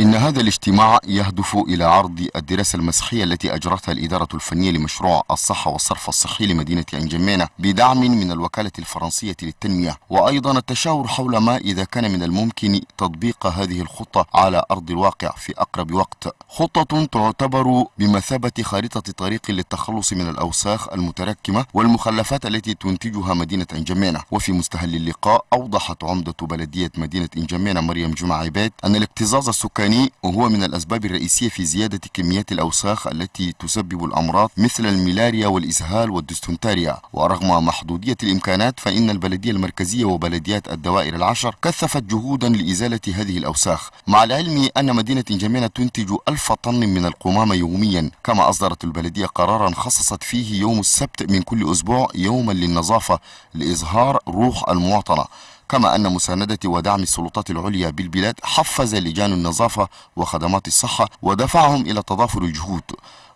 إن هذا الاجتماع يهدف إلى عرض الدراسة المسخية التي أجرتها الإدارة الفنية لمشروع الصحة والصرف الصحي لمدينة عين جمانة بدعم من الوكالة الفرنسية للتنمية وأيضا التشاور حول ما إذا كان من الممكن تطبيق هذه الخطة على أرض الواقع في أقرب وقت خطة تعتبر بمثابة خارطة طريق للتخلص من الأوساخ المتراكمة والمخلفات التي تنتجها مدينة عين جمانة وفي مستهل اللقاء أوضحت عمدة بلدية مدينة عين جمانة مريم جمعة عباد أن الاكتظاظ السكري الدخاني وهو من الأسباب الرئيسية في زيادة كميات الأوساخ التي تسبب الأمراض مثل الملاريا والإسهال والدستونتاريا ورغم محدودية الإمكانات فإن البلدية المركزية وبلديات الدوائر العشر كثفت جهودا لإزالة هذه الأوساخ مع العلم أن مدينة جميلة تنتج ألف طن من القمامة يوميا كما أصدرت البلدية قرارا خصصت فيه يوم السبت من كل أسبوع يوما للنظافة لإظهار روح المواطنة كما أن مساندة ودعم السلطات العليا بالبلاد حفز لجان النظافة وخدمات الصحة ودفعهم إلى تضافر الجهود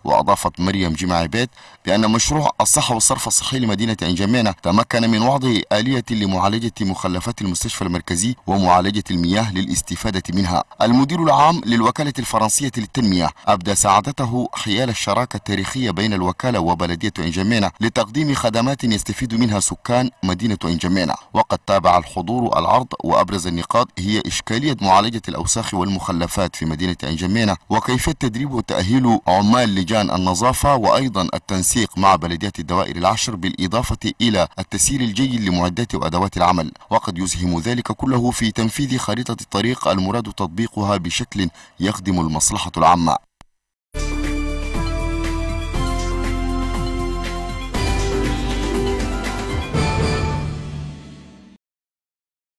وأضافت مريم جمع بيت بأن مشروع الصحة والصرف الصحي لمدينة عين تمكن من وضع آلية لمعالجة مخلفات المستشفى المركزي ومعالجة المياه للاستفادة منها المدير العام للوكالة الفرنسية للتنمية أبدى سعادته حيال الشراكة التاريخية بين الوكالة وبلدية عين لتقديم خدمات يستفيد منها سكان مدينة عين وقد تابع الحضور العرض وأبرز النقاط هي إشكالية معالجة الأوساخ والمخلفات في مدينة عين وكيفية تدريب وتأهيل عمال لجان النظافة وأيضا التنسيق مع بلديات الدوائر العشر بالإضافة إلى التسيير الجيد لمعدات وأدوات العمل وقد يسهم ذلك كله في تنفيذ خريطة الطريق المراد تطبيقها بشكل يخدم المصلحة العامة